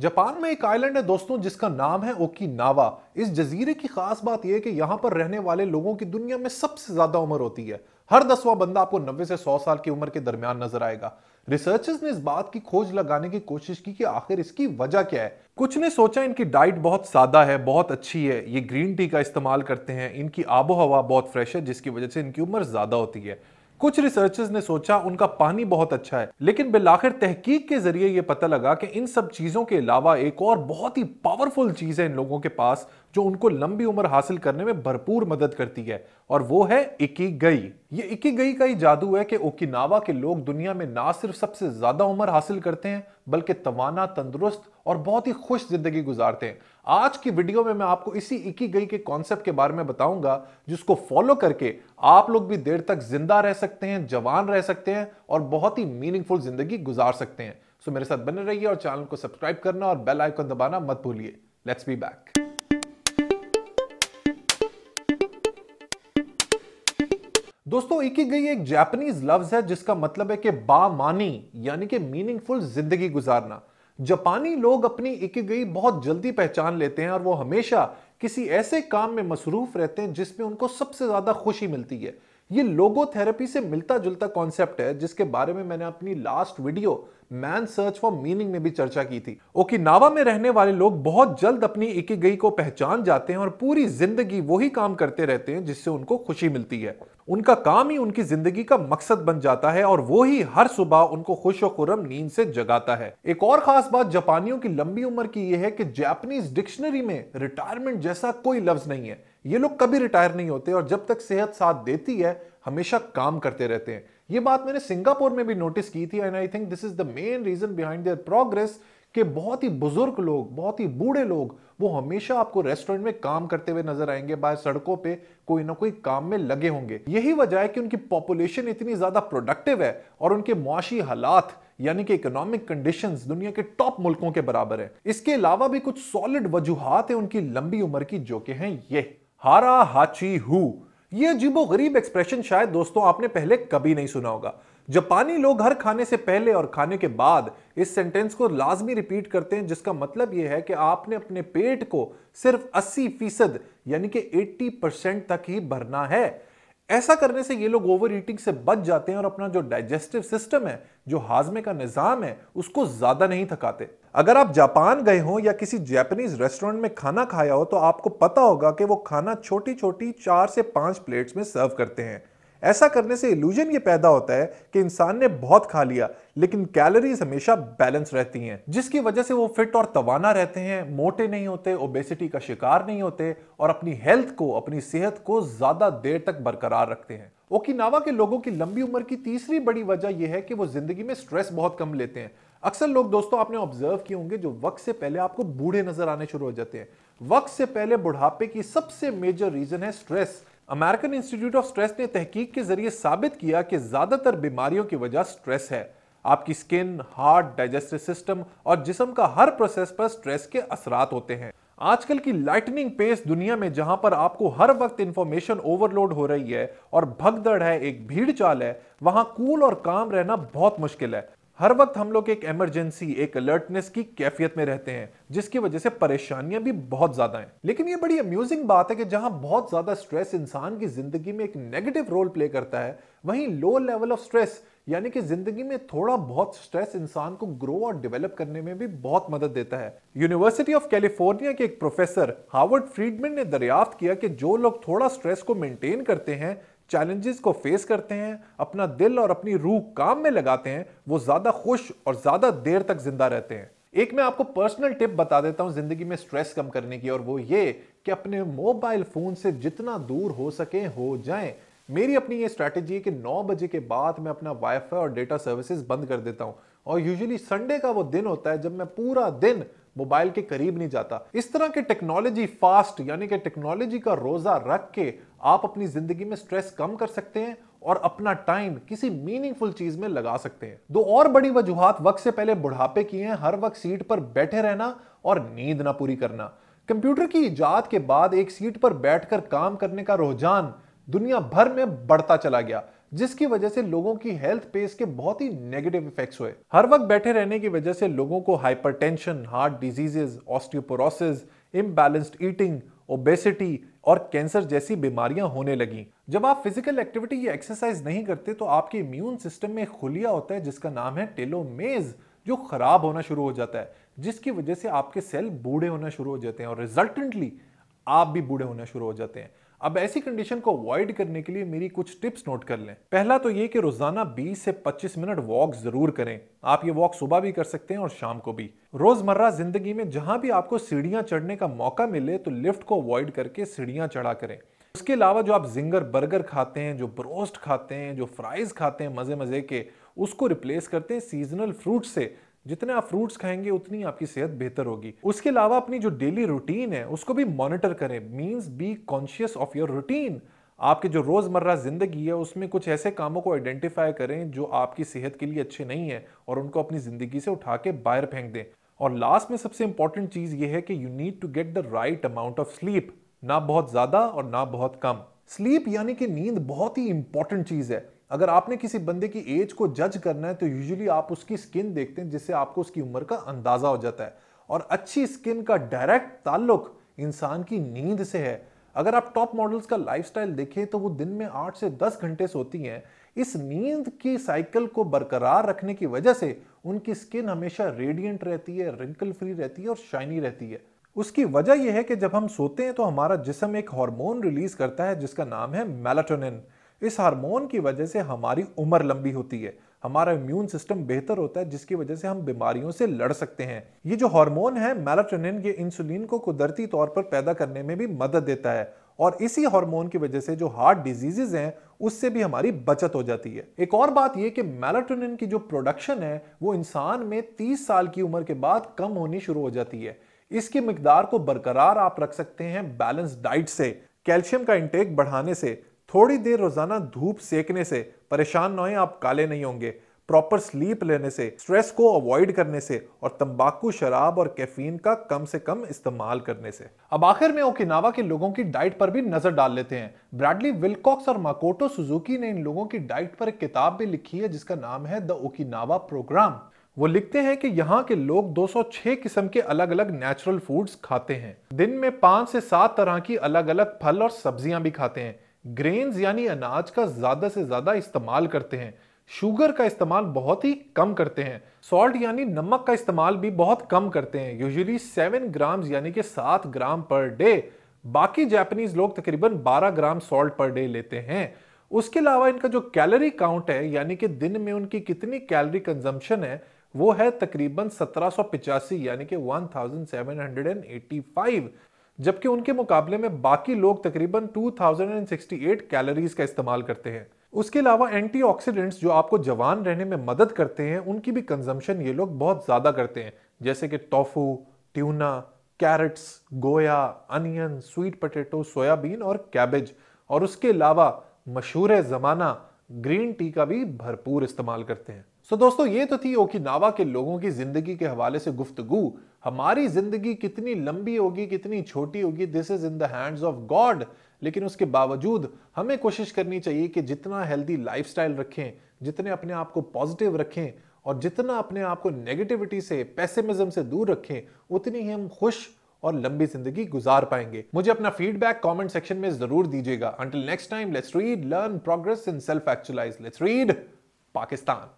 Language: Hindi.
जापान में एक आइलैंड है दोस्तों जिसका नाम है ओकिनावा इस जजीरे की खास बात यह कि यहाँ पर रहने वाले लोगों की दुनिया में सबसे ज्यादा उम्र होती है हर दसवां बंदा आपको 90 से 100 साल की उम्र के दरमियान नजर आएगा रिसर्चर्स ने इस बात की खोज लगाने की कोशिश की कि आखिर इसकी वजह क्या है कुछ ने सोचा इनकी डाइट बहुत सादा है बहुत अच्छी है ये ग्रीन टी का इस्तेमाल करते हैं इनकी आबो हवा बहुत फ्रेश है जिसकी वजह से इनकी उम्र ज्यादा होती है कुछ रिसर्चर्स ने सोचा उनका पानी बहुत अच्छा है लेकिन बिलाखिर तहकीक के जरिए यह पता लगा कि इन सब चीजों के अलावा एक और बहुत ही पावरफुल चीज है इन लोगों के पास जो उनको लंबी उम्र हासिल करने में भरपूर मदद करती है और वो है इकी गई ये इकी गई का ही जादू है कि ओकिनावा के लोग दुनिया में ना सिर्फ सबसे ज्यादा उम्र हासिल करते हैं बल्कि तवाना तंदुरुस्त और बहुत ही खुश जिंदगी गुजारते हैं आज की वीडियो में मैं आपको इसी इकी गई के कॉन्सेप्ट के बारे में बताऊंगा जिसको फॉलो करके आप लोग भी देर तक जिंदा रह सकते हैं जवान रह सकते हैं और बहुत ही मीनिंगफुल जिंदगी गुजार सकते हैं सो मेरे साथ बने रहिए और चैनल को सब्सक्राइब करना और बेल आइकन दबाना मत भूलिए लेट्स बी बैक दोस्तों इकी गई एक जापानीज लफ्ज है जिसका मतलब है कि बामानी यानी कि मीनिंगफुल जिंदगी गुजारना जापानी लोग अपनी इकिगई बहुत जल्दी पहचान लेते हैं और वो हमेशा किसी ऐसे काम में मसरूफ रहते हैं जिसमें उनको सबसे ज्यादा खुशी मिलती है ये लोगोथेरेपी से मिलता जुलता कॉन्सेप्ट है जिसके बारे में मैंने अपनी last video man search for meaning में भी चर्चा की थी नावा में रहने वाले लोग बहुत जल्द अपनी गई को पहचान जाते हैं और पूरी जिंदगी वही काम करते रहते हैं जिससे उनको खुशी मिलती है उनका काम ही उनकी जिंदगी का मकसद बन जाता है और वो ही हर सुबह उनको खुश और खुरम नींद से जगाता है एक और खास बात जापानियों की लंबी उम्र की यह है कि जापानीज डिक्शनरी में रिटायरमेंट जैसा कोई लफ्ज नहीं है ये लोग कभी रिटायर नहीं होते और जब तक सेहत साथ देती है हमेशा काम करते रहते हैं ये बात मैंने सिंगापुर में भी नोटिस की थी and I think this is the main reason behind their progress के बहुत ही बुजुर्ग लोग बहुत ही बूढ़े लोग वो हमेशा आपको रेस्टोरेंट में काम करते हुए नजर आएंगे बाहर सड़कों पे कोई ना कोई काम में लगे होंगे यही वजह है कि उनकी पॉपुलेशन इतनी ज्यादा प्रोडक्टिव है और उनके मुआशी हालात यानी कि इकोनॉमिक कंडीशंस दुनिया के टॉप मुल्कों के बराबर है इसके अलावा भी कुछ सॉलिड वजूहत है उनकी लंबी उम्र की जो कि हैं ये हारा हाची हु ये अजीबो गरीब एक्सप्रेशन शायद दोस्तों आपने पहले कभी नहीं सुना होगा जापानी लोग हर खाने से पहले और खाने के बाद इस सेंटेंस को लाजमी रिपीट करते हैं जिसका मतलब यह है कि आपने अपने पेट को सिर्फ 80 फीसद यानी कि 80 परसेंट तक ही भरना है ऐसा करने से ये लोग ओवर ईटिंग से बच जाते हैं और अपना जो डाइजेस्टिव सिस्टम है जो हाजमे का निज़ाम है उसको ज़्यादा नहीं थकाते अगर आप जापान गए हो या किसी जैपनीज रेस्टोरेंट में खाना खाया हो तो आपको पता होगा कि वो खाना छोटी छोटी चार से पाँच प्लेट्स में सर्व करते हैं ऐसा करने से इल्यूजन ये पैदा होता है कि इंसान ने बहुत खा लिया लेकिन कैलोरीज हमेशा बैलेंस रहती हैं जिसकी वजह से वो फिट और तवाना रहते हैं मोटे नहीं होते ओबेसिटी का शिकार नहीं होते और अपनी हेल्थ को अपनी सेहत को ज़्यादा देर तक बरकरार रखते हैं ओकिनावा के लोगों की लंबी उम्र की तीसरी बड़ी वजह यह है कि वो ज़िंदगी में स्ट्रेस बहुत कम लेते हैं अक्सर लोग दोस्तों आपने ऑब्जर्व किए होंगे जो वक्त से पहले आपको बूढ़े नजर आने शुरू हो जाते हैं वक्त से पहले बुढ़ापे की सबसे मेजर रीजन है stress American Institute of Stress ने तहकीक के जरिए साबित किया कि ज्यादातर बीमारियों की वजह स्ट्रेस है आपकी स्किन हार्ट डाइजेस्टिव सिस्टम और जिसम का हर प्रोसेस पर स्ट्रेस के असरात होते हैं आजकल की लाइटनिंग पेस दुनिया में जहां पर आपको हर वक्त इंफॉर्मेशन ओवरलोड हो रही है और भगदड़ है एक भीड़ चाल है वहां कूल और काम रहना बहुत मुश्किल है हर वक्त हम लोग एक इमरजेंसी एक अलर्टनेस की कैफियत में रहते हैं जिसकी वजह से परेशानियां भी बहुत ज्यादा हैं लेकिन ये बड़ी अम्यूजिंग बात है कि जहां बहुत ज्यादा स्ट्रेस इंसान की जिंदगी में एक नेगेटिव रोल प्ले करता है वहीं लो लेवल ऑफ स्ट्रेस यानी कि जिंदगी में थोड़ा बहुत स्ट्रेस इंसान को ग्रो और डेवलप करने में भी बहुत मदद देता है यूनिवर्सिटी ऑफ कैलिफोर्निया के एक प्रोफेसर हार्वर्ड फ्रीडमैन ने दरियाफ्त किया कि जो लोग थोड़ा स्ट्रेस को मेंटेन करते हैं चैलेंजेस को फेस करते हैं अपना दिल और अपनी रूह काम में लगाते हैं वो ज़्यादा खुश और ज़्यादा देर तक जिंदा रहते हैं एक मैं आपको पर्सनल टिप बता देता हूं जिंदगी में स्ट्रेस कम करने की और वो ये कि अपने मोबाइल फोन से जितना दूर हो सके हो जाए मेरी अपनी ये स्ट्रैटेजी है कि 9 बजे के बाद मैं अपना वाईफाई और डेटा सर्विसेज बंद कर देता हूं और यूजुअली संडे का वो दिन होता है जब मैं पूरा दिन मोबाइल के करीब नहीं जाता इस तरह के टेक्नोलॉजी फास्ट यानी कि टेक्नोलॉजी का रोजा रख के आप अपनी जिंदगी में स्ट्रेस कम कर सकते हैं और अपना टाइम किसी मीनिंगफुल चीज में लगा सकते हैं दो और बड़ी वजूहत वक्त से पहले बुढ़ापे की हैं हर वक्त सीट पर बैठे रहना और नींद ना पूरी करना कंप्यूटर की ईजाद के बाद एक सीट पर बैठकर काम करने का रुझान दुनिया भर में बढ़ता चला गया जिसकी वजह से लोगों की हेल्थ पे इसके बहुत ही नेगेटिव इफेक्ट्स हुए हर वक्त बैठे रहने की वजह से लोगों को hypertension, heart diseases osteoporosis imbalanced eating obesity और कैंसर जैसी बीमारियां होने लगी जब आप फिजिकल एक्टिविटी या एक्सरसाइज नहीं करते तो आपके इम्यून सिस्टम में खुलिया होता है जिसका नाम है टेलोमेज जो खराब होना शुरू हो जाता है जिसकी वजह से आपके सेल बूढ़े होना शुरू हो जाते हैं और रिजल्टेंटली आप भी बूढ़े होना शुरू हो जाते हैं अब ऐसी कंडीशन को अवॉइड करने के लिए मेरी कुछ टिप्स नोट कर लें पहला तो ये कि रोजाना 20 से 25 मिनट वॉक जरूर करें आप ये वॉक सुबह भी कर सकते हैं और शाम को भी रोजमर्रा जिंदगी में जहां भी आपको सीढ़ियां चढ़ने का मौका मिले तो लिफ्ट को अवॉइड करके सीढ़ियां चढ़ा करें उसके अलावा जो आप जिंगर बर्गर खाते हैं जो ब्रोस्ट खाते हैं जो फ्राइज खाते हैं मज़े मज़े के उसको रिप्लेस करते हैं सीजनल फ्रूट से जितने आप फ्रूट्स खाएंगे उतनी आपकी सेहत बेहतर होगी उसके अलावा अपनी जो डेली रूटीन है उसको भी मॉनिटर करें means be conscious of your routine आपके जो रोज़मर्रा ज़िंदगी है उसमें कुछ ऐसे कामों को आइडेंटिफाई करें जो आपकी सेहत के लिए अच्छे नहीं है और उनको अपनी ज़िंदगी से उठा के बाहर फेंक दें और लास्ट में सबसे इंपॉर्टेंट चीज़ ये है कि you need to get the right amount of sleep ना बहुत ज़्यादा और ना बहुत कम स्लीप यानी कि नींद बहुत ही इंपॉर्टेंट चीज है अगर आपने किसी बंदे की एज को जज करना है तो यूजुअली आप उसकी स्किन देखते हैं जिससे आपको उसकी उम्र का अंदाजा हो जाता है और अच्छी स्किन का डायरेक्ट ताल्लुक इंसान की नींद से है अगर आप टॉप मॉडल्स का स्टाइल देखें तो वो दिन में आठ से दस घंटे सोती हैं इस नींद की साइकिल को बरकरार रखने की वजह से उनकी स्किन हमेशा रेडियंट रहती है रिंकल फ्री रहती है और शाइनी रहती है उसकी वजह यह है कि जब हम सोते हैं तो हमारा जिसम एक हार्मोन रिलीज करता है जिसका नाम है मेलाटोनिन इस हार्मोन की वजह से हमारी उम्र लंबी होती है हमारा इम्यून सिस्टम बेहतर होता है जिसकी वजह से हम बीमारियों से लड़ सकते हैं ये जो हार्मोन है मेलाटोनिन ये इंसुलिन को कुदरती तौर पर पैदा करने में भी मदद देता है और इसी हार्मोन की वजह से जो हार्ट डिजीजेज हैं उससे भी हमारी बचत हो जाती है एक और बात यह कि मेलाटोनिन की जो प्रोडक्शन है वो इंसान में 30 साल की उम्र के बाद कम होनी शुरू हो जाती है इसकी मकदार को बरकरार आप रख सकते हैं बैलेंस डाइट से कैल्शियम का इंटेक बढ़ाने से थोड़ी देर रोजाना धूप सेकने से परेशान न आप काले नहीं होंगे प्रॉपर स्लीप लेने से स्ट्रेस को अवॉइड करने से और तंबाकू शराब और कैफीन का कम से कम इस्तेमाल करने से अब आखिर में ओकिनावा के लोगों की डाइट पर भी नजर डाल लेते हैं ब्रैडली विलकॉक्स और माकोटो सुजुकी ने इन लोगों की डाइट पर एक किताब भी लिखी है जिसका नाम है द ओकिनावा प्रोग्राम वो लिखते हैं कि यहाँ के लोग 206 किस्म के अलग अलग नेचुरल फूड्स खाते हैं दिन में पांच से सात तरह की अलग अलग फल और सब्जियां भी खाते हैं ग्रेन्स यानी अनाज का ज़्यादा से ज़्यादा इस्तेमाल करते हैं शुगर का इस्तेमाल बहुत ही कम करते हैं सॉल्ट यानी नमक का इस्तेमाल भी बहुत कम करते हैं यूजुअली सेवन ग्राम यानी कि सात ग्राम पर डे बाकी जापानीज लोग तकरीबन बारह ग्राम सॉल्ट पर डे लेते हैं उसके अलावा इनका जो कैलोरी काउंट है यानी कि दिन में उनकी कितनी कैलोरी कंजम्पशन है वो है तकरीबन सत्रह यानी कि 1785 जबकि उनके मुकाबले में बाकी लोग तकरीबन 2068 कैलोरीज का इस्तेमाल करते हैं उसके अलावा एंटीऑक्सीडेंट्स जो आपको जवान रहने में मदद करते हैं उनकी भी कंजम्पशन ये लोग बहुत ज़्यादा करते हैं जैसे कि tofu tuna carrots goya onion sweet potato soybean और कैबेज और उसके अलावा मशहूर ज़माना ग्रीन टी का भी भरपूर इस्तेमाल करते हैं सो so, दोस्तों ये तो थी ओकिनावा के लोगों की जिंदगी के हवाले से गुफ्तगु हमारी जिंदगी कितनी लंबी होगी कितनी छोटी होगी this is in the hands of God लेकिन उसके बावजूद हमें कोशिश करनी चाहिए कि जितना हेल्दी लाइफस्टाइल रखें जितने अपने आप को पॉजिटिव रखें और जितना अपने आप को नेगेटिविटी से पैसेमिज्म से दूर रखें उतनी ही हम खुश और लंबी जिंदगी गुजार पाएंगे मुझे अपना फीडबैक कमेंट सेक्शन में जरूर दीजिएगा until next time let's read learn progress in self actualize let's read Pakistan